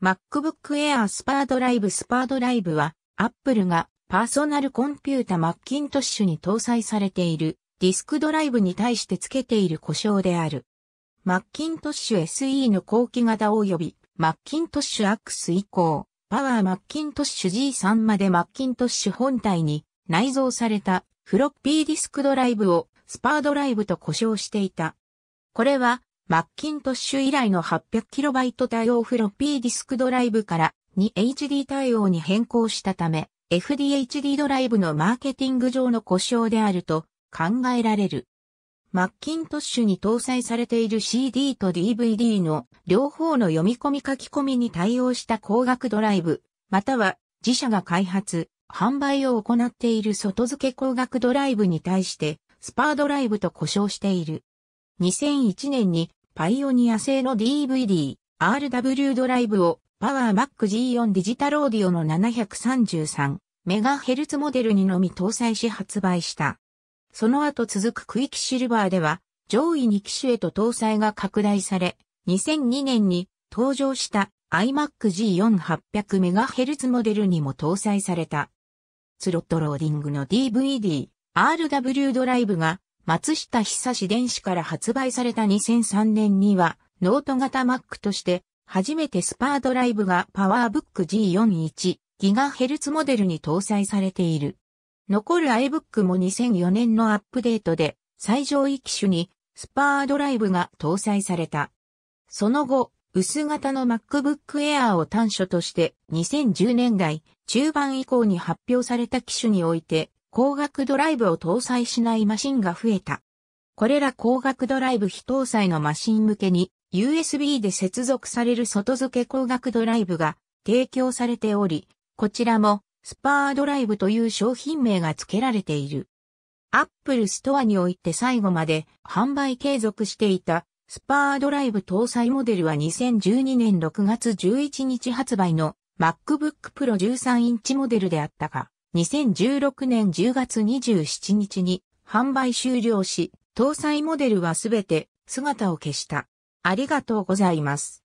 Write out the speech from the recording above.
MacBook Air スパードライブスパードライブは、Apple がパーソナルコンピュータマッキントッシュに搭載されているディスクドライブに対して付けている故障である。マッキントッシュ SE の後期型及びマッキントッシュ X 以降、パワーマッキントッシュ G3 までマッキントッシュ本体に内蔵されたフロッピーディスクドライブをスパードライブと呼称していた。これはマッキントッシュ以来の 800KB 対応フロッピーディスクドライブから 2HD 対応に変更したため、FDHD ドライブのマーケティング上の故障であると考えられる。マッキントッシュに搭載されている CD と DVD の両方の読み込み書き込みに対応した光学ドライブ、または自社が開発、販売を行っている外付け光学ドライブに対して、スパードライブと呼称している。2001年にパイオニア製の DVD、RW ドライブをパワーマック G4 デジタルオーディオの 733MHz モデルにのみ搭載し発売した。その後続くクイキシルバーでは上位2機種へと搭載が拡大され、2002年に登場した iMac G4800MHz モデルにも搭載された。スロットローディングの DVD、RW ドライブが松下久志電子から発売された2003年には、ノート型 Mac として、初めてスパードライブが PowerBook G41GHz モデルに搭載されている。残る iBook も2004年のアップデートで、最上位機種にスパードライブが搭載された。その後、薄型の MacBook Air を端緒として2010年代中盤以降に発表された機種において光学ドライブを搭載しないマシンが増えた。これら光学ドライブ非搭載のマシン向けに USB で接続される外付け光学ドライブが提供されており、こちらもスパードライブという商品名が付けられている。アップルストアにおいて最後まで販売継続していたスパードライブ搭載モデルは2012年6月11日発売の MacBook Pro 13インチモデルであったが、2016年10月27日に販売終了し、搭載モデルはすべて姿を消した。ありがとうございます。